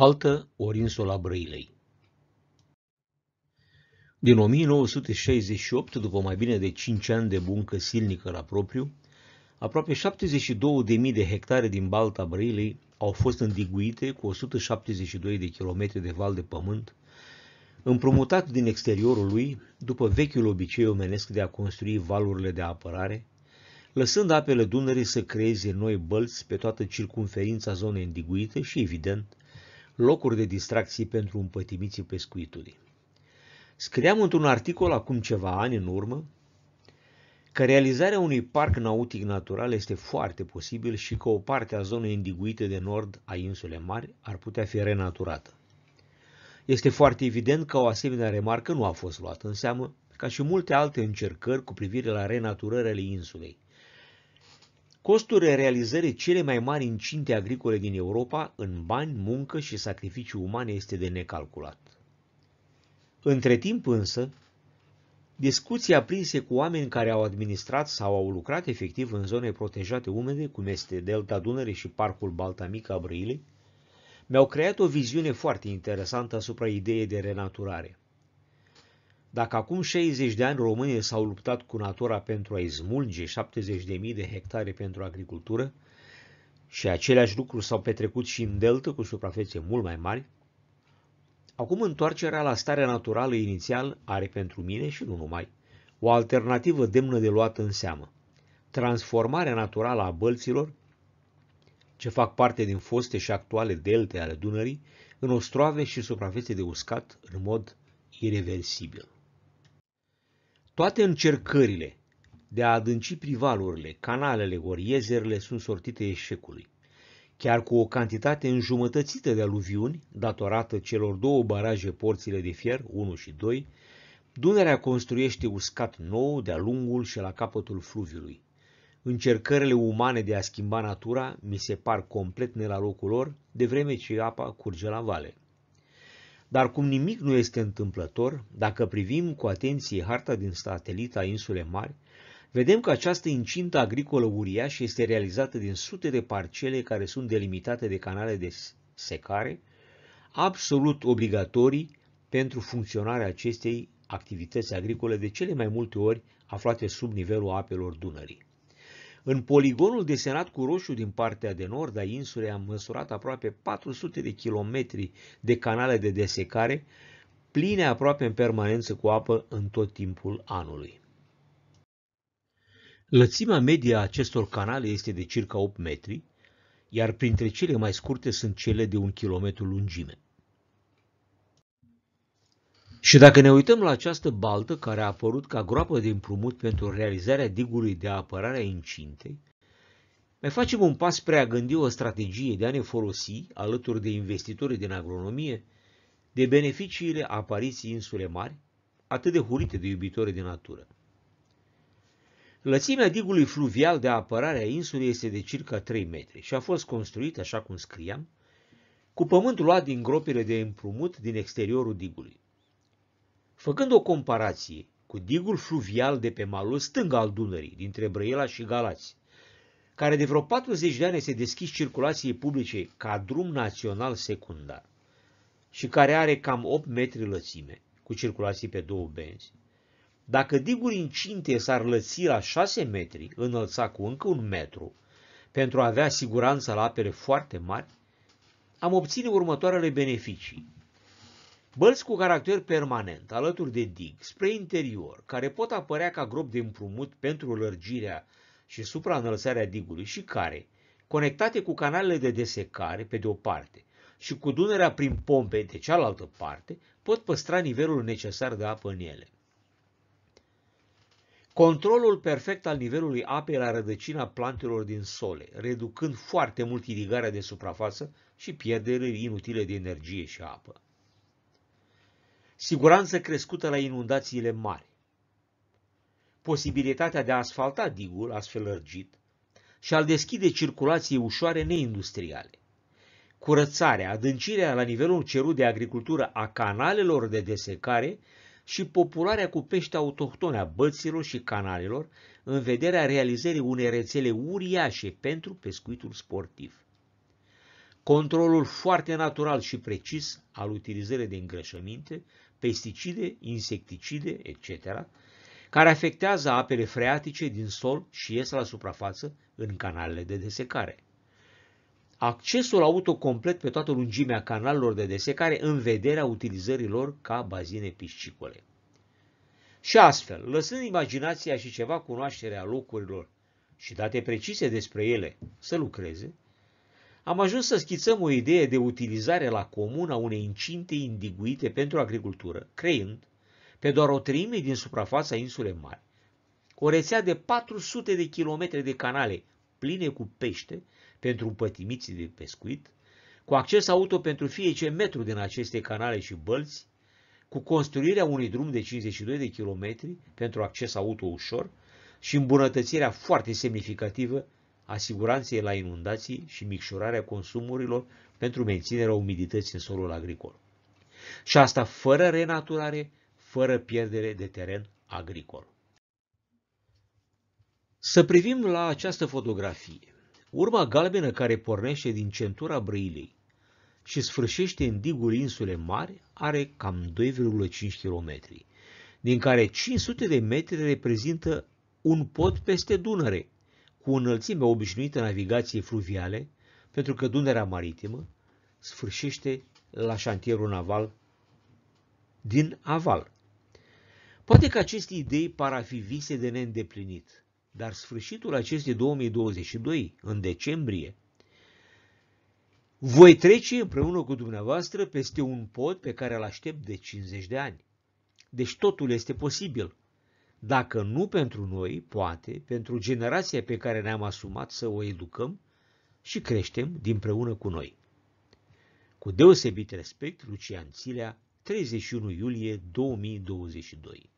paltă ori insula Brăilei. Din 1968, după mai bine de 5 ani de buncă silnică la propriu, aproape 72.000 de hectare din Balta Brăilei au fost îndiguite cu 172 de kilometri de val de pământ, împrumutat din exteriorul lui după vechiul obicei omenesc de a construi valurile de apărare, lăsând apele Dunării să creeze noi bălți pe toată circunferința zonei îndiguite și, evident, locuri de distracții pentru împătimiții pescuitului. Scriam într-un articol acum ceva ani în urmă că realizarea unui parc nautic natural este foarte posibil și că o parte a zonei indiguite de nord a insulei mari ar putea fi renaturată. Este foarte evident că o asemenea remarcă nu a fost luată în seamă, ca și multe alte încercări cu privire la renaturările insulei. Costurile realizării cele mai mari incinte agricole din Europa în bani, muncă și sacrificii umane este de necalculat. Între timp însă, discuții aprinse cu oameni care au administrat sau au lucrat efectiv în zone protejate umede, cum este Delta Dunării și Parcul Mică a Brăilei, mi-au creat o viziune foarte interesantă asupra ideii de renaturare. Dacă acum 60 de ani românii s-au luptat cu natura pentru a-i smulge 70.000 de hectare pentru agricultură și aceleași lucruri s-au petrecut și în delta cu suprafețe mult mai mari, acum întoarcerea la starea naturală inițial are pentru mine și nu numai o alternativă demnă de luată în seamă. Transformarea naturală a bălților, ce fac parte din foste și actuale delte ale Dunării, în ostroave și suprafețe de uscat în mod irreversibil. Toate încercările de a adânci privalurile, canalele ori sunt sortite eșecului. Chiar cu o cantitate înjumătățită de aluviuni, datorată celor două baraje porțile de fier, 1 și 2, Dunărea construiește uscat nou de-a lungul și la capătul fluviului. Încercările umane de a schimba natura mi se par complet ne la locul lor, de vreme ce apa curge la vale. Dar cum nimic nu este întâmplător, dacă privim cu atenție harta din satelita insule mari, vedem că această incintă agricolă uriașă este realizată din sute de parcele care sunt delimitate de canale de secare, absolut obligatorii pentru funcționarea acestei activități agricole de cele mai multe ori aflate sub nivelul apelor Dunării. În poligonul desenat cu roșu din partea de nord a insulei am măsurat aproape 400 de kilometri de canale de desecare, pline aproape în permanență cu apă în tot timpul anului. Lățimea medie a acestor canale este de circa 8 metri, iar printre cele mai scurte sunt cele de un kilometru lungime. Și dacă ne uităm la această baltă care a apărut ca groapă de împrumut pentru realizarea digului de apărare a incintei, mai facem un pas spre a gândi o strategie de a ne folosi, alături de investitorii din agronomie, de beneficiile apariției insule mari, atât de hurite de iubitori de natură. Lățimea digului fluvial de apărare a insulei este de circa 3 metri și a fost construit, așa cum scriam, cu pământ luat din gropile de împrumut din exteriorul digului. Făcând o comparație cu digul fluvial de pe malul stâng al Dunării, dintre Brăila și Galați, care de vreo 40 de ani se deschis circulației publice ca drum național secundar și care are cam 8 metri lățime, cu circulații pe două benzi. Dacă digul incinte s-ar lăți la 6 metri, înălța cu încă un metru, pentru a avea siguranță la apele foarte mari, am obține următoarele beneficii. Bălți cu caracter permanent, alături de dig, spre interior, care pot apărea ca grob de împrumut pentru lărgirea și supraînălțarea digului și care, conectate cu canalele de desecare pe de o parte și cu dunerea prin pompe de cealaltă parte, pot păstra nivelul necesar de apă în ele. Controlul perfect al nivelului apei la rădăcina plantelor din sole, reducând foarte mult irigarea de suprafață și pierderile inutile de energie și apă siguranță crescută la inundațiile mari, posibilitatea de a asfalta digul astfel lărgit și al deschide circulației ușoare neindustriale, curățarea, adâncirea la nivelul cerut de agricultură a canalelor de desecare și popularea cu pești autohtone a băților și canalelor în vederea realizării unei rețele uriașe pentru pescuitul sportiv. Controlul foarte natural și precis al utilizării de îngrășăminte pesticide, insecticide, etc., care afectează apele freatice din sol și ies la suprafață în canalele de desecare. Accesul autocomplet pe toată lungimea canalelor de desecare în vederea utilizării lor ca bazine piscicole. Și astfel, lăsând imaginația și ceva cunoașterea locurilor și date precise despre ele să lucreze, am ajuns să schițăm o idee de utilizare la comun a unei incinte indiguite pentru agricultură, creând, pe doar o treime din suprafața insulei mari, o rețea de 400 de kilometre de canale pline cu pește pentru împătimiții de pescuit, cu acces auto pentru fiecare metru din aceste canale și bălți, cu construirea unui drum de 52 de kilometri pentru acces auto ușor și îmbunătățirea foarte semnificativă asiguranței la inundații și micșorarea consumurilor pentru menținerea umidității în solul agricol. Și asta fără renaturare, fără pierdere de teren agricol. Să privim la această fotografie. Urma galbenă care pornește din centura Brăilei și sfârșește în digul insule mari are cam 2,5 km, din care 500 de metri reprezintă un pod peste Dunăre, cu înălțimea obișnuită navigației fluviale, pentru că Dunărea Maritimă sfârșește la șantierul naval din aval. Poate că aceste idei par a fi vise de neîndeplinit, dar sfârșitul acestei 2022, în decembrie, voi trece împreună cu dumneavoastră peste un pod pe care îl aștept de 50 de ani. Deci totul este posibil dacă nu pentru noi, poate, pentru generația pe care ne-am asumat să o educăm și creștem dinpreună cu noi. Cu deosebit respect, Lucian Țilea, 31 iulie 2022